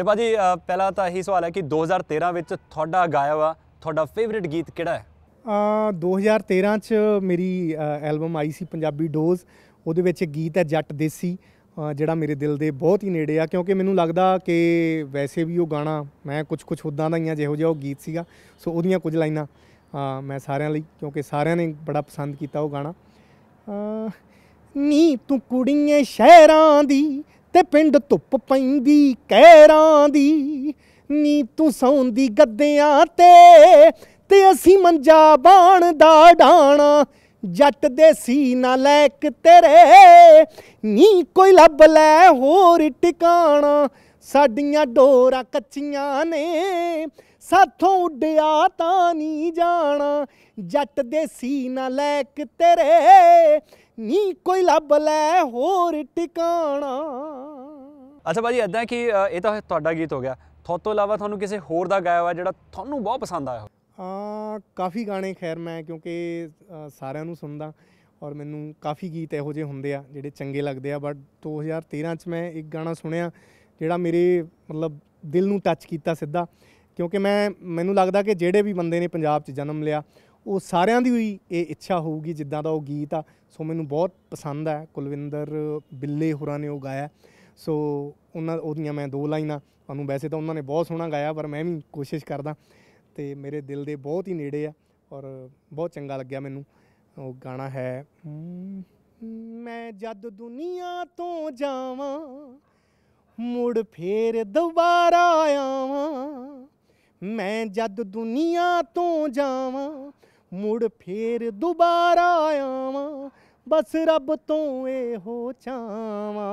ਤੇ ਭਾਜੀ ਪਹਿਲਾ ਤਾਂ ਇਹੀ ਸਵਾਲ ਹੈ ਕਿ 2013 ਵਿੱਚ ਤੁਹਾਡਾ ਗਾਇਆ ਹੋਇਆ ਤੁਹਾਡਾ ਫੇਵਰਿਟ ਗੀਤ ਕਿਹੜਾ ਹੈ 2013 ਚ ਮੇਰੀ ਐਲਬਮ ਆਈ ਸੀ ਪੰਜਾਬੀ ਡੋਜ਼ ਉਹਦੇ ਵਿੱਚ ਗੀਤ ਹੈ ਜੱਟ ਦੇਸੀ ਜਿਹੜਾ ਮੇਰੇ ਦਿਲ ਦੇ ਬਹੁਤ ਹੀ ਨੇੜੇ ਆ ਕਿਉਂਕਿ ਮੈਨੂੰ ਲੱਗਦਾ ਕਿ ਵੈਸੇ ਵੀ ਉਹ ਗਾਣਾ ਮੈਂ ਕੁਝ ਕੁਝ ਉਦਾਂ ਦਾ ਹੀ ਆ ਜਿਹੋ ਜਿਹਾ ਉਹ ਗੀਤ ਸੀਗਾ ਸੋ ਉਹਦੀਆਂ ਕੁਝ ਲਾਈਨਾਂ ਮੈਂ ਸਾਰਿਆਂ ਲਈ ਕਿਉਂਕਿ ਸਾਰਿਆਂ ਨੇ ਬੜਾ ਪਸੰਦ ਕੀਤਾ ਉਹ ਗਾਣਾ ਨੀ ਤੂੰ ਕੁੜੀਆਂ ਸ਼ਹਿਰਾਂ ਦੀ ਤੇ ਪਿੰਡ ਧੁੱਪ ਪੈਂਦੀ ਕਹਿਰਾਂ ਦੀ ਨੀ ਤੂੰ ਸੌਂਦੀ ਗੱਦਿਆਂ ਤੇ ਤੇ ਅਸੀਂ ਮੰਜਾ ਬਾਣ ਦਾ ਢਾਣਾ ਜੱਟ ਦੇ ਸੀਨਾ ਲੈਕ ਤੇਰੇ ਨੀ ਕੋਈ ਲੱਭ ਲੈ ਹੋਰ ਟਿਕਾਣਾ ਸਾਡੀਆਂ ਡੋਰਾ ਕੱਚੀਆਂ ਨੇ ਸਾਥੋਂ ਉੱਡਿਆ ਤਾਂ ਨਹੀਂ ਜਾਣਾ ਜੱਟ ਸੀ ਨਾ ਲੈ ਕਿ ਤੇਰੇ ਨੀ ਕੋਈ ਲੱਭ ਲੈ ਹੋਰ ਟਿਕਾਣਾ ਅੱਛਾ ਭਾਜੀ ਐਦਾਂ ਕਿ ਇਹ ਤਾਂ ਤੁਹਾਡਾ ਗੀਤ ਹੋ ਗਿਆ ਤੋਂ ਇਲਾਵਾ ਤੁਹਾਨੂੰ ਕਿਸੇ ਹੋਰ ਦਾ ਗਾਇਆ ਹੋਇਆ ਜਿਹੜਾ ਤੁਹਾਨੂੰ ਬਹੁਤ ਪਸੰਦ ਆਇਆ ਹਾਂ ਕਾਫੀ ਗਾਣੇ ਖੈਰ ਮੈਂ ਕਿਉਂਕਿ ਸਾਰਿਆਂ ਨੂੰ ਸੁਣਦਾ ਔਰ ਮੈਨੂੰ ਕਾਫੀ ਗੀਤ ਇਹੋ ਜਿਹੇ ਹੁੰਦੇ ਆ ਜਿਹੜੇ ਚੰਗੇ ਲੱਗਦੇ ਆ ਬਟ 2013 ਚ ਮੈਂ ਇੱਕ ਗਾਣਾ ਸੁਣਿਆ ਜਿਹੜਾ ਮੇਰੇ ਮਤਲਬ ਦਿਲ ਨੂੰ ਟੱਚ ਕੀਤਾ ਸਿੱਧਾ ਕਿਉਂਕਿ ਮੈਂ ਮੈਨੂੰ ਲੱਗਦਾ ਕਿ ਜਿਹੜੇ ਵੀ ਬੰਦੇ ਨੇ ਪੰਜਾਬ 'ਚ ਜਨਮ ਲਿਆ ਉਹ ਸਾਰਿਆਂ ਦੀ ਹੀ ਇਹ ਇੱਛਾ ਹੋਊਗੀ ਜਿੱਦਾਂ ਦਾ ਉਹ ਗੀਤ ਆ ਸੋ ਮੈਨੂੰ ਬਹੁਤ ਪਸੰਦ ਆ ਕੁਲਵਿੰਦਰ ਬਿੱਲੇ ਹੋਰਾਂ ਨੇ ਉਹ ਗਾਇਆ ਸੋ ਉਹਨਾਂ ਉਹਦੀਆਂ ਮੈਂ ਦੋ ਲਾਈਨਾਂ ਤੁਹਾਨੂੰ ਵੈਸੇ ਤਾਂ ਉਹਨਾਂ ਨੇ ਬਹੁਤ ਸੋਹਣਾ ਗਾਇਆ ਪਰ ਮੈਂ ਵੀ ਕੋਸ਼ਿਸ਼ ਕਰਦਾ ਤੇ ਮੇਰੇ ਦਿਲ ਦੇ ਬਹੁਤ ਹੀ ਨੇੜੇ ਆ ਔਰ ਬਹੁਤ ਚੰਗਾ ਲੱਗਿਆ ਮੈਨੂੰ ਉਹ ਗਾਣਾ ਹੈ ਮੈਂ ਜਦ ਦੁਨੀਆ ਤੋਂ ਜਾਵਾਂ ਮੁੜ ਫੇਰ ਦੁਬਾਰਾ ਆਵਾਂ ਮੈਂ ਜਦ ਦੁਨੀਆ ਤੋਂ ਜਾਵਾਂ ਮੁੜ ਫੇਰ ਦੁਬਾਰਾ ਆਵਾਂ ਬਸ ਰੱਬ ਤੋਂ ਇਹੋ ਚਾਵਾਂ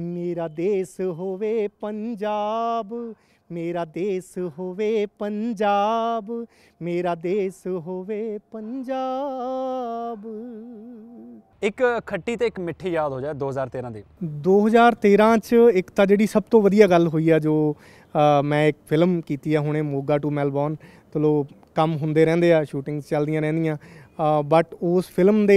ਮੇਰਾ ਦੇਸ ਹੋਵੇ ਪੰਜਾਬ ਮੇਰਾ ਦੇਸ ਹੋਵੇ ਪੰਜਾਬ ਮੇਰਾ ਦੇਸ ਹੋਵੇ ਪੰਜਾਬ ਇੱਕ ਖੱਟੀ ਤੇ ਇੱਕ ਮਿੱਠੀ ਯਾਦ ਹੋ ਜਾਏ 2013 ਦੀ 2013 ਚ ਇੱਕ ਤਾਂ ਜਿਹੜੀ ਸਭ ਤੋਂ ਵਧੀਆ ਗੱਲ ਹੋਈ ਆ ਜੋ ਮੈਂ ਇੱਕ ਫਿਲਮ ਕੀਤੀ ਆ ਹੁਣੇ ਮੋਗਾ ਟੂ ਮੈਲਬੌਰਨ ਲੋ ਕੰਮ ਹੁੰਦੇ ਰਹਿੰਦੇ ਆ ਸ਼ੂਟਿੰਗਸ ਚੱਲਦੀਆਂ ਰਹਿੰਦੀਆਂ ਬਟ ਉਸ ਫਿਲਮ ਦੇ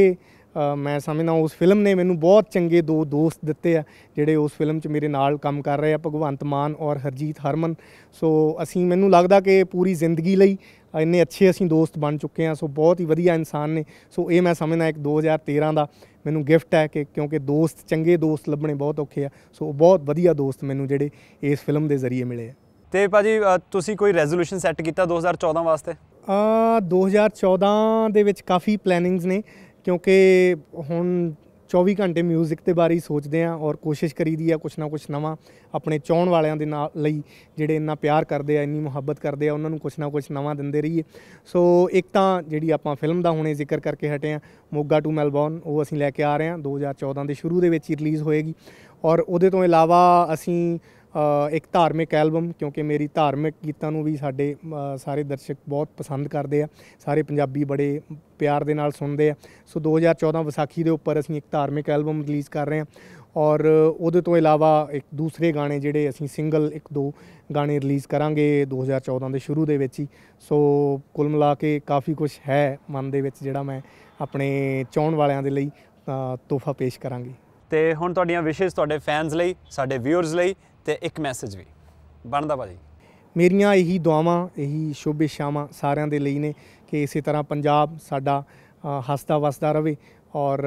ਮੈਂ ਸਮਝਦਾ ਉਸ ਫਿਲਮ ਨੇ ਮੈਨੂੰ ਬਹੁਤ ਚੰਗੇ ਦੋ ਦੋਸਤ ਦਿੱਤੇ ਆ ਜਿਹੜੇ ਉਸ ਫਿਲਮ 'ਚ ਮੇਰੇ ਨਾਲ ਕੰਮ ਕਰ ਰਹੇ ਆ ਭਗਵੰਤ ਮਾਨ ਔਰ ਹਰਜੀਤ ਹਰਮਨ ਸੋ ਅਸੀਂ ਮੈਨੂੰ ਲੱਗਦਾ ਕਿ ਪੂਰੀ ਜ਼ਿੰਦਗੀ ਲਈ ਇੰਨੇ ਅੱਛੇ ਅਸੀਂ ਦੋਸਤ ਬਣ ਚੁੱਕੇ ਆ ਸੋ ਬਹੁਤ ਹੀ ਵਧੀਆ ਇਨਸਾਨ ਨੇ ਸੋ ਇਹ ਮੈਂ ਸਮਝਦਾ ਇੱਕ 2013 ਦਾ ਮੈਨੂੰ ਗਿਫਟ ਹੈ ਕਿ ਕਿਉਂਕਿ ਦੋਸਤ ਚੰਗੇ ਦੋਸਤ ਲੱਭਣੇ ਬਹੁਤ ਔਖੇ ਆ ਸੋ ਬਹੁਤ ਵਧੀਆ ਦੋਸਤ ਮੈਨੂੰ ਜਿਹੜੇ ਇਸ ਫਿਲਮ ਦੇ ਜ਼ਰੀਏ ਮਿਲੇ ਆ ਤੇ ਭਾਜੀ ਤੁਸੀਂ ਕੋਈ ਰੈਜ਼ੋਲੂਸ਼ਨ ਸੈੱਟ ਕੀਤਾ 2014 ਵਾਸਤੇ ਆ 2014 ਦੇ ਵਿੱਚ ਕਾਫੀ ਪਲੈਨਿੰਗਸ ਨੇ ਕਿਉਂਕਿ ਹੁਣ 24 ਘੰਟੇ 뮤직 ਤੇ ਬਾਰੇ ਸੋਚਦੇ ਆ ਔਰ ਕੋਸ਼ਿਸ਼ ਕਰੀਦੀ ਆ ਕੁਛ ਨਾ ਕੁਛ ਨਵਾਂ ਆਪਣੇ ਚਾਹਣ ਵਾਲਿਆਂ ਦੇ ਨਾਲ ਲਈ ਜਿਹੜੇ ਇੰਨਾ ਪਿਆਰ ਕਰਦੇ ਆ ਇੰਨੀ ਮੁਹੱਬਤ ਕਰਦੇ ਆ ਉਹਨਾਂ ਨੂੰ ਕੁਛ ਨਾ ਕੁਛ ਨਵਾਂ ਦਿੰਦੇ ਰਹੀਏ ਸੋ ਇੱਕ ਤਾਂ ਜਿਹੜੀ ਆਪਾਂ ਫਿਲਮ ਦਾ ਹੁਣੇ ਜ਼ਿਕਰ ਕਰਕੇ ਹਟੇ ਆ ਮੋਗਾ ਟੂ ਮੈਲਬੌਰਨ ਉਹ ਅਸੀਂ ਲੈ ਕੇ ਆ ਰਹੇ ਆ 2014 ਦੇ ਸ਼ੁਰੂ ਦੇ ਵਿੱਚ ਹੀ ਰਿਲੀਜ਼ ਹੋਏਗੀ ਔਰ ਉਹਦੇ ਤੋਂ ਇਲਾਵਾ ਅਸੀਂ ਇੱਕ ਧਾਰਮਿਕ ਐਲਬਮ ਕਿਉਂਕਿ ਮੇਰੀ ਧਾਰਮਿਕ ਗੀਤਾਂ ਨੂੰ ਵੀ ਸਾਡੇ ਸਾਰੇ ਦਰਸ਼ਕ ਬਹੁਤ ਪਸੰਦ ਕਰਦੇ ਆ ਸਾਰੇ ਪੰਜਾਬੀ ਬੜੇ ਪਿਆਰ ਦੇ ਨਾਲ ਸੁਣਦੇ ਆ ਸੋ 2014 ਵਿਸਾਖੀ ਦੇ ਉੱਪਰ ਅਸੀਂ ਇੱਕ ਧਾਰਮਿਕ ਐਲਬਮ ਰਿਲੀਜ਼ ਕਰ ਰਹੇ ਆ ਔਰ ਉਹਦੇ ਤੋਂ ਇਲਾਵਾ ਇੱਕ ਦੂਸਰੇ ਗਾਣੇ ਜਿਹੜੇ ਅਸੀਂ ਸਿੰਗਲ ਇੱਕ ਦੋ ਗਾਣੇ ਰਿਲੀਜ਼ ਕਰਾਂਗੇ 2014 ਦੇ ਸ਼ੁਰੂ ਦੇ ਵਿੱਚ ਹੀ ਸੋ ਕੁੱਲ ਮਿਲਾ ਕੇ ਕਾਫੀ ਕੁਝ ਹੈ ਮਨ ਦੇ ਵਿੱਚ ਜਿਹੜਾ ਮੈਂ ਆਪਣੇ ਚਾਹਣ ਵਾਲਿਆਂ ਦੇ ਲਈ ਤੋਹਫਾ ਪੇਸ਼ ਕਰਾਂਗੀ ਤੇ ਹੁਣ ਤੁਹਾਡੀਆਂ ਵਿਸ਼ੇਸ ਤੁਹਾਡੇ ਫੈਨਸ ਲਈ ਸਾਡੇ ਵਿਊਅਰਸ ਲਈ ਤੇ ਇੱਕ ਮੈਸੇਜ ਵੀ ਬਣਦਾ ਭਾਜੀ ਮੇਰੀਆਂ ਇਹੀ ਦੁਆਵਾਂ ਇਹੀ ਸ਼ੁਭੇਸ਼ਾਵਾਂ ਸਾਰਿਆਂ ਦੇ ਲਈ ਨੇ ਕਿ ਇਸੇ ਤਰ੍ਹਾਂ ਪੰਜਾਬ ਸਾਡਾ ਹੱਸਦਾ ਵਸਦਾ ਰਹੇ ਔਰ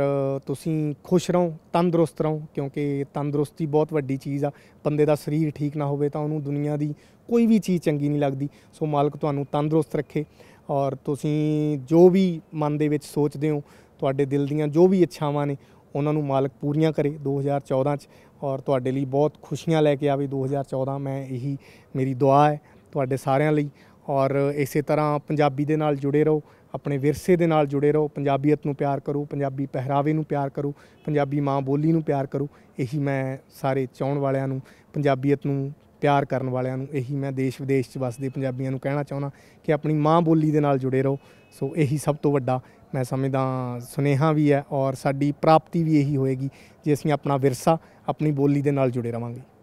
ਤੁਸੀਂ ਖੁਸ਼ ਰਹੋ ਤੰਦਰੁਸਤ ਰਹੋ ਕਿਉਂਕਿ ਤੰਦਰੁਸਤੀ ਬਹੁਤ ਵੱਡੀ ਚੀਜ਼ ਆ ਬੰਦੇ ਦਾ ਸਰੀਰ ਠੀਕ ਨਾ ਹੋਵੇ ਤਾਂ ਉਹਨੂੰ ਦੁਨੀਆ ਦੀ ਕੋਈ ਵੀ ਚੀਜ਼ ਚੰਗੀ ਨਹੀਂ ਲੱਗਦੀ ਸੋ ਮਾਲਕ ਤੁਹਾਨੂੰ ਤੰਦਰੁਸਤ ਰੱਖੇ ਔਰ ਤੁਸੀਂ ਜੋ ਵੀ ਮਨ ਦੇ ਵਿੱਚ ਸੋਚਦੇ ਹੋ ਤੁਹਾਡੇ ਦਿਲ ਦੀਆਂ ਜੋ ਵੀ ਇੱਛਾਵਾਂ ਨੇ ਉਹਨਾਂ ਨੂੰ ਮਾਲਕ ਪੂਰੀਆਂ ਕਰੇ 2014 ਚ ਔਰ ਤੁਹਾਡੇ ਲਈ ਬਹੁਤ ਖੁਸ਼ੀਆਂ ਲੈ ਕੇ ਆਵੇ 2014 ਮੈਂ ਇਹੀ ਮੇਰੀ ਦੁਆ ਹੈ ਤੁਹਾਡੇ ਸਾਰਿਆਂ ਲਈ ਔਰ ਇਸੇ ਤਰ੍ਹਾਂ ਪੰਜਾਬੀ ਦੇ ਨਾਲ ਜੁੜੇ ਰਹੋ ਆਪਣੇ ਵਿਰਸੇ ਦੇ ਨਾਲ ਜੁੜੇ ਰਹੋ ਪੰਜਾਬੀਅਤ ਨੂੰ ਪਿਆਰ ਕਰੋ ਪੰਜਾਬੀ ਪਹਿਰਾਵੇ ਨੂੰ ਪਿਆਰ ਕਰੋ ਪੰਜਾਬੀ ਮਾਂ ਬੋਲੀ ਨੂੰ ਪਿਆਰ ਕਰੋ ਇਹੀ ਮੈਂ ਸਾਰੇ ਚਾਹਣ ਵਾਲਿਆਂ ਨੂੰ ਪੰਜਾਬੀਅਤ ਨੂੰ ਪਿਆਰ ਕਰਨ ਵਾਲਿਆਂ ਨੂੰ ਇਹੀ ਮੈਂ ਦੇਸ਼ ਵਿਦੇਸ਼ 'ਚ ਵੱਸਦੇ ਪੰਜਾਬੀਆਂ ਨੂੰ ਕਹਿਣਾ ਚਾਹੁੰਦਾ ਕਿ ਆਪਣੀ ਮਾਂ ਬੋਲੀ ਦੇ ਨਾਲ ਜੁੜੇ ਰਹੋ ਸੋ ਇਹੀ ਸਭ ਤੋਂ ਵੱਡਾ ਮੈਂ ਸਮਝਦਾ ਸੁਨੇਹਾ ਵੀ ਹੈ ਔਰ ਸਾਡੀ ਪ੍ਰਾਪਤੀ ਵੀ ਇਹੀ ਹੋਏਗੀ ਜੇ ਅਸੀਂ ਆਪਣਾ ਵਿਰਸਾ ਆਪਣੀ ਬੋਲੀ ਦੇ ਨਾਲ ਜੁੜੇ ਰਵਾਂਗੇ